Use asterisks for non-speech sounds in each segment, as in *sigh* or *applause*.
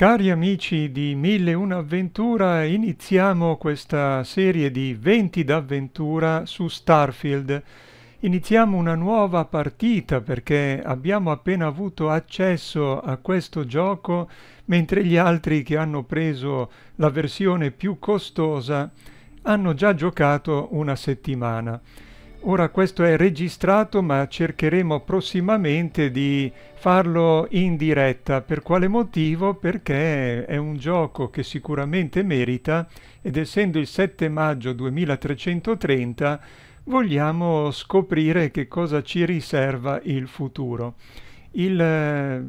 Cari amici di 1001 Avventura, iniziamo questa serie di 20 d'avventura su Starfield. Iniziamo una nuova partita perché abbiamo appena avuto accesso a questo gioco, mentre gli altri che hanno preso la versione più costosa hanno già giocato una settimana. Ora questo è registrato ma cercheremo prossimamente di farlo in diretta. Per quale motivo? Perché è un gioco che sicuramente merita ed essendo il 7 maggio 2330 vogliamo scoprire che cosa ci riserva il futuro. Il eh,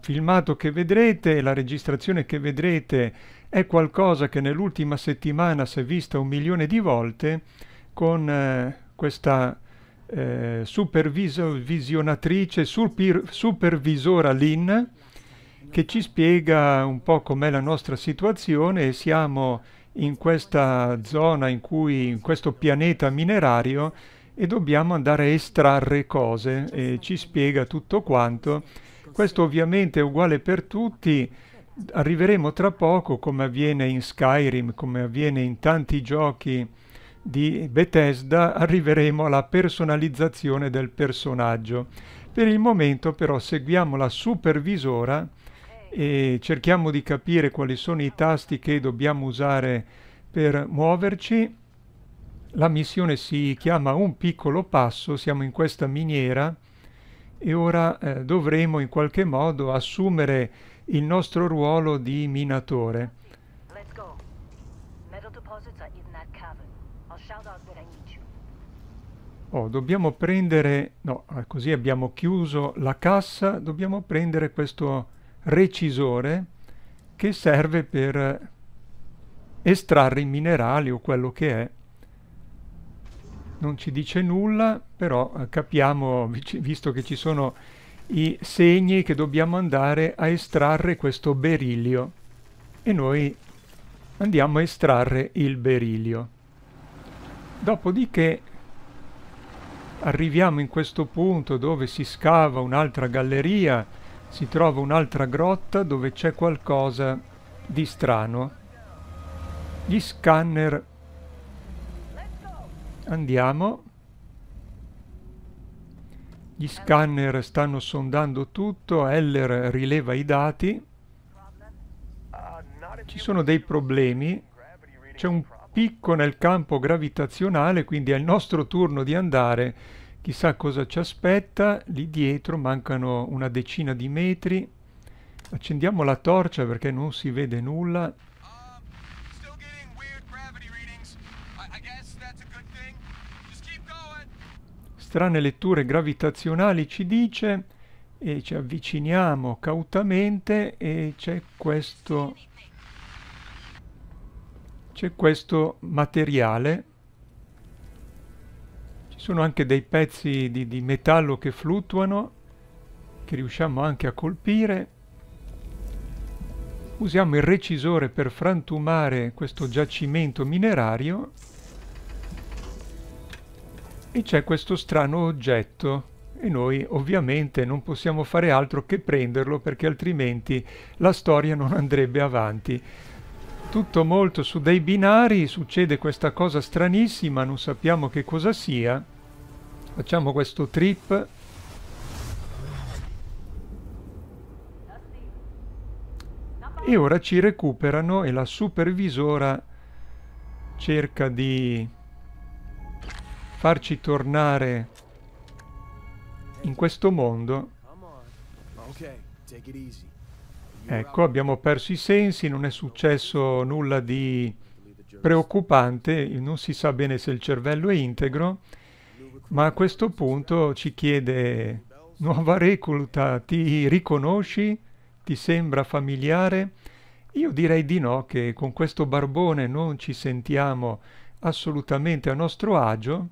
filmato che vedrete, la registrazione che vedrete è qualcosa che nell'ultima settimana si è vista un milione di volte con... Eh, questa eh, supervisionatrice, supervisora Lin, che ci spiega un po' com'è la nostra situazione e siamo in questa zona, in, cui, in questo pianeta minerario e dobbiamo andare a estrarre cose e ci spiega tutto quanto. Questo ovviamente è uguale per tutti, arriveremo tra poco come avviene in Skyrim, come avviene in tanti giochi di Bethesda arriveremo alla personalizzazione del personaggio. Per il momento però seguiamo la supervisora e cerchiamo di capire quali sono i tasti che dobbiamo usare per muoverci. La missione si chiama Un piccolo passo, siamo in questa miniera e ora eh, dovremo in qualche modo assumere il nostro ruolo di minatore. Oh, dobbiamo prendere... No, così abbiamo chiuso la cassa. Dobbiamo prendere questo recisore che serve per estrarre i minerali o quello che è. Non ci dice nulla, però eh, capiamo, *laughs* visto che ci sono i segni che dobbiamo andare a estrarre questo berilio. E noi andiamo a estrarre il berilio. Dopodiché arriviamo in questo punto dove si scava un'altra galleria, si trova un'altra grotta dove c'è qualcosa di strano. Gli scanner... Andiamo. Gli scanner stanno sondando tutto, Heller rileva i dati. Ci sono dei problemi. C'è un picco nel campo gravitazionale, quindi è il nostro turno di andare. Chissà cosa ci aspetta, lì dietro mancano una decina di metri. Accendiamo la torcia perché non si vede nulla. Um, strane letture gravitazionali ci dice e ci avviciniamo cautamente e c'è questo c'è questo materiale ci sono anche dei pezzi di, di metallo che fluttuano che riusciamo anche a colpire usiamo il recisore per frantumare questo giacimento minerario e c'è questo strano oggetto e noi ovviamente non possiamo fare altro che prenderlo perché altrimenti la storia non andrebbe avanti tutto molto su dei binari, succede questa cosa stranissima, non sappiamo che cosa sia. Facciamo questo trip. E ora ci recuperano e la supervisora cerca di farci tornare in questo mondo. Okay, take it easy. Ecco, abbiamo perso i sensi, non è successo nulla di preoccupante, non si sa bene se il cervello è integro, ma a questo punto ci chiede, nuova recluta, ti riconosci? Ti sembra familiare? Io direi di no, che con questo barbone non ci sentiamo assolutamente a nostro agio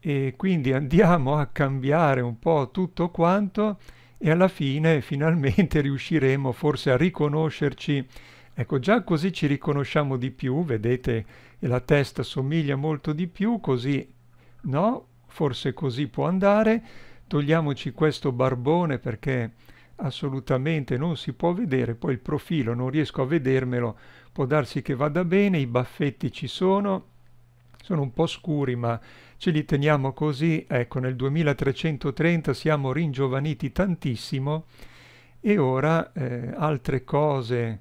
e quindi andiamo a cambiare un po' tutto quanto e alla fine finalmente *laughs* riusciremo forse a riconoscerci. Ecco, già così ci riconosciamo di più, vedete, la testa somiglia molto di più, così no, forse così può andare. Togliamoci questo barbone perché assolutamente non si può vedere, poi il profilo non riesco a vedermelo, può darsi che vada bene, i baffetti ci sono, sono un po' scuri, ma ce li teniamo così. Ecco, nel 2330 siamo ringiovaniti tantissimo e ora eh, altre cose,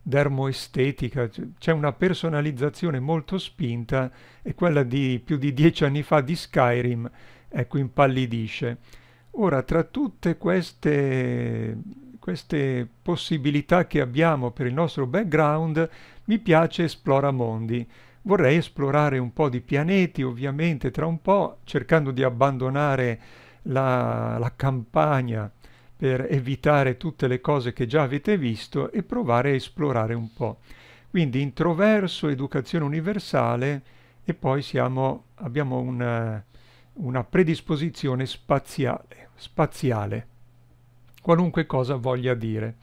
dermoestetica, c'è una personalizzazione molto spinta e quella di più di dieci anni fa di Skyrim, ecco, impallidisce. Ora, tra tutte queste queste possibilità che abbiamo per il nostro background, mi piace Esploramondi. Mondi. Vorrei esplorare un po' di pianeti, ovviamente, tra un po', cercando di abbandonare la, la campagna per evitare tutte le cose che già avete visto e provare a esplorare un po'. Quindi introverso, educazione universale e poi siamo, abbiamo una, una predisposizione spaziale, spaziale, qualunque cosa voglia dire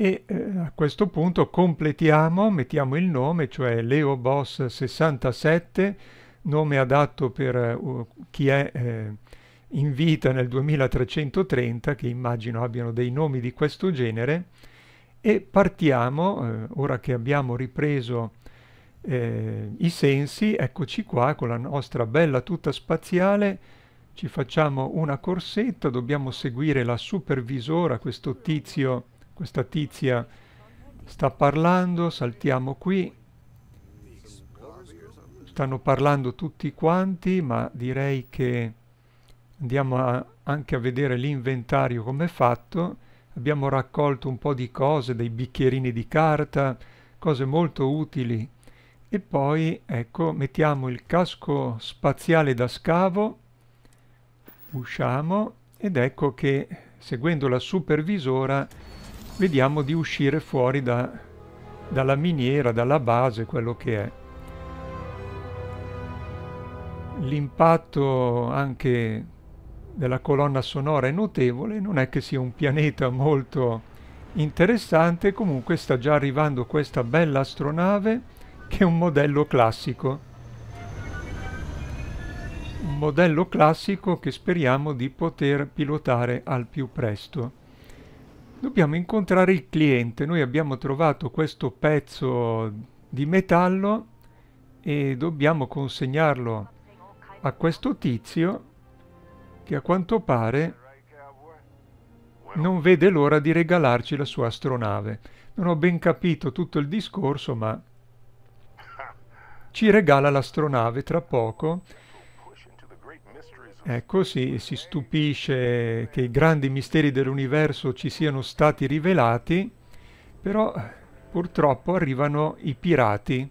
e eh, a questo punto completiamo, mettiamo il nome, cioè Leo Boss 67, nome adatto per uh, chi è eh, in vita nel 2330, che immagino abbiano dei nomi di questo genere, e partiamo, eh, ora che abbiamo ripreso eh, i sensi, eccoci qua con la nostra bella tuta spaziale, ci facciamo una corsetta, dobbiamo seguire la supervisora, questo tizio questa tizia sta parlando, saltiamo qui, stanno parlando tutti quanti, ma direi che andiamo a, anche a vedere l'inventario come è fatto, abbiamo raccolto un po' di cose, dei bicchierini di carta, cose molto utili e poi ecco mettiamo il casco spaziale da scavo usciamo ed ecco che seguendo la supervisora vediamo di uscire fuori da, dalla miniera, dalla base, quello che è. L'impatto anche della colonna sonora è notevole, non è che sia un pianeta molto interessante, comunque sta già arrivando questa bella astronave che è un modello classico. Un modello classico che speriamo di poter pilotare al più presto. Dobbiamo incontrare il cliente. Noi abbiamo trovato questo pezzo di metallo e dobbiamo consegnarlo a questo tizio che a quanto pare non vede l'ora di regalarci la sua astronave. Non ho ben capito tutto il discorso, ma ci regala l'astronave tra poco Ecco, si, si stupisce che i grandi misteri dell'universo ci siano stati rivelati, però eh, purtroppo arrivano i pirati.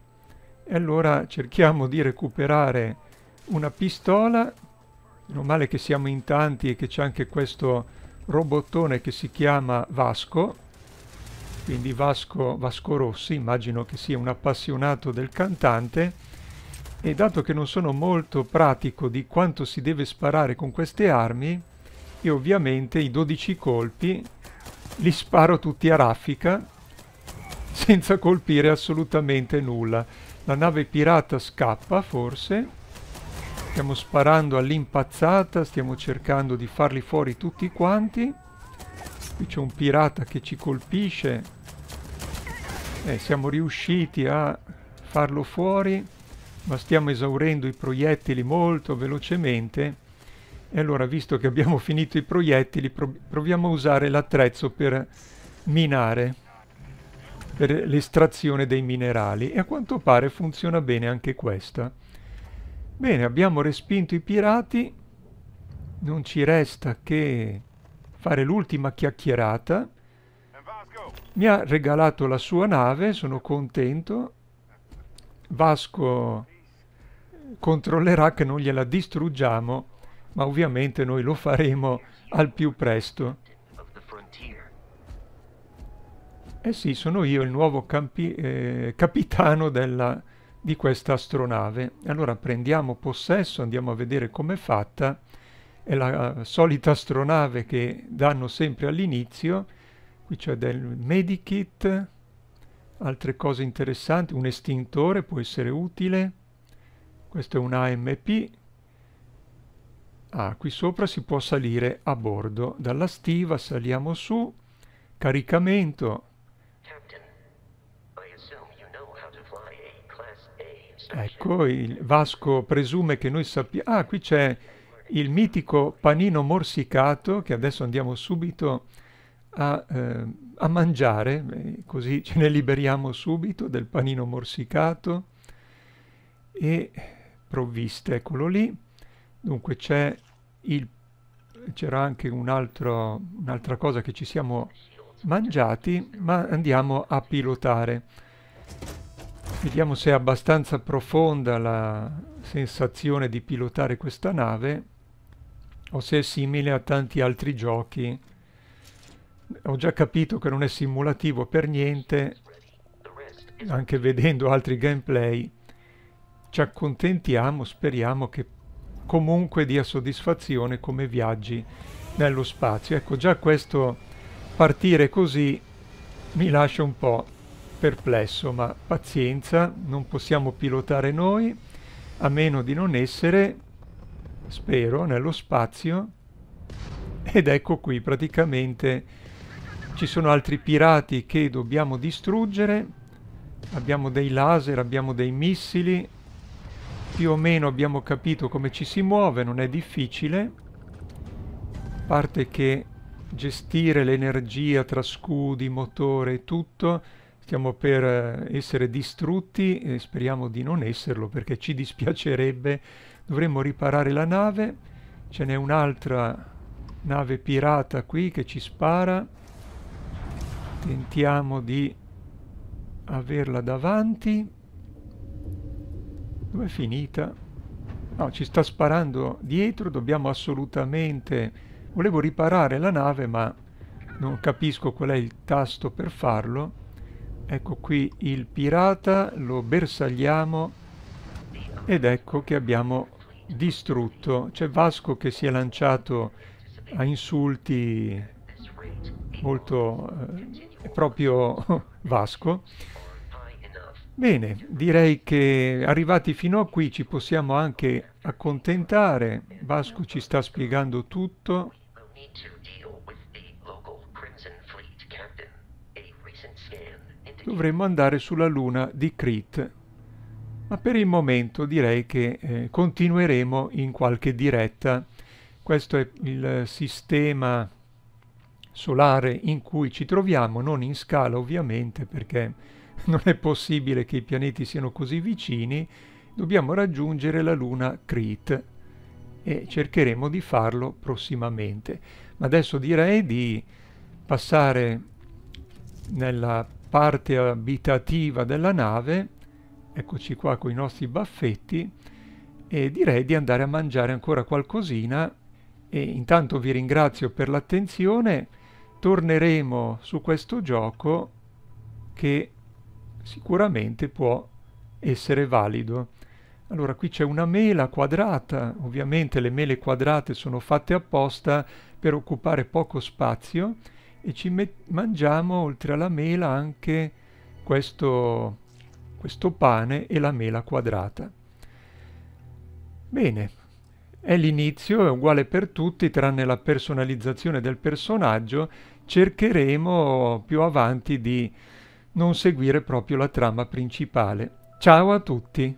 E allora cerchiamo di recuperare una pistola. Meno male che siamo in tanti e che c'è anche questo robottone che si chiama Vasco. Quindi Vasco, Vasco Rossi, immagino che sia un appassionato del cantante e dato che non sono molto pratico di quanto si deve sparare con queste armi io ovviamente i 12 colpi li sparo tutti a raffica senza colpire assolutamente nulla la nave pirata scappa forse stiamo sparando all'impazzata stiamo cercando di farli fuori tutti quanti qui c'è un pirata che ci colpisce e eh, siamo riusciti a farlo fuori ma stiamo esaurendo i proiettili molto velocemente e allora visto che abbiamo *laughs* finito i proiettili proviamo a usare l'attrezzo per minare per l'estrazione dei minerali e a quanto pare funziona bene anche questa bene abbiamo respinto i pirati non ci resta che fare l'ultima chiacchierata mi ha regalato la sua nave sono contento Vasco controllerà che non gliela distruggiamo, ma ovviamente noi lo faremo al più presto. Eh sì, sono io il nuovo eh, capitano della, di questa astronave. Allora prendiamo possesso, andiamo a vedere com'è fatta. È la eh, solita astronave che danno sempre all'inizio. Qui c'è del medikit, altre cose interessanti, un estintore può essere utile questo è un AMP ah, qui sopra si può salire a bordo dalla stiva saliamo su caricamento ecco il Vasco presume che noi sappiamo ah qui c'è il mitico panino morsicato che adesso andiamo subito a, eh, a mangiare eh, così ce ne liberiamo subito del panino morsicato e provviste, eccolo lì. Dunque c'è il c'era anche un'altra un cosa che ci siamo mangiati, ma andiamo a pilotare. Vediamo se è abbastanza profonda la sensazione di pilotare questa nave o se è simile a tanti altri giochi. Ho già capito che non è simulativo per niente, anche vedendo altri gameplay, ci accontentiamo, speriamo che comunque dia soddisfazione come viaggi nello spazio. Ecco, già questo partire così mi lascia un po' perplesso, ma pazienza, non possiamo pilotare noi, a meno di non essere, spero, nello spazio. Ed ecco qui, praticamente ci sono altri pirati che dobbiamo distruggere, abbiamo dei laser, abbiamo dei missili, più o meno abbiamo capito come ci si muove, non è difficile, a parte che gestire l'energia tra scudi, motore e tutto, stiamo per eh, essere distrutti e speriamo di non esserlo perché ci dispiacerebbe, dovremmo riparare la nave, ce n'è un'altra nave pirata qui che ci spara, tentiamo di averla davanti, Dov'è finita? No, ci sta sparando dietro, dobbiamo assolutamente... Volevo riparare la nave, ma non capisco qual è il tasto per farlo. Ecco qui il pirata, lo bersagliamo ed ecco che abbiamo distrutto. C'è Vasco che si è lanciato a insulti molto... Eh, proprio *laughs* Vasco Bene, direi che arrivati fino a qui ci possiamo anche accontentare. Vasco ci sta spiegando tutto. Dovremmo andare sulla luna di Crete. Ma per il momento direi che eh, continueremo in qualche diretta. Questo è il sistema solare in cui ci troviamo, non in scala ovviamente perché *laughs* non è possibile che i pianeti siano così vicini, dobbiamo raggiungere la luna Crete e cercheremo di farlo prossimamente. Ma adesso direi di passare nella parte abitativa della nave, eccoci qua con i nostri baffetti, e direi di andare a mangiare ancora qualcosina e intanto vi ringrazio per l'attenzione, torneremo su questo gioco che sicuramente può essere valido. Allora qui c'è una mela quadrata, ovviamente le mele quadrate sono fatte apposta per occupare poco spazio e ci mangiamo oltre alla mela anche questo, questo pane e la mela quadrata. Bene, è l'inizio, è uguale per tutti tranne la personalizzazione del personaggio, cercheremo più avanti di non seguire proprio la trama principale. Ciao a tutti!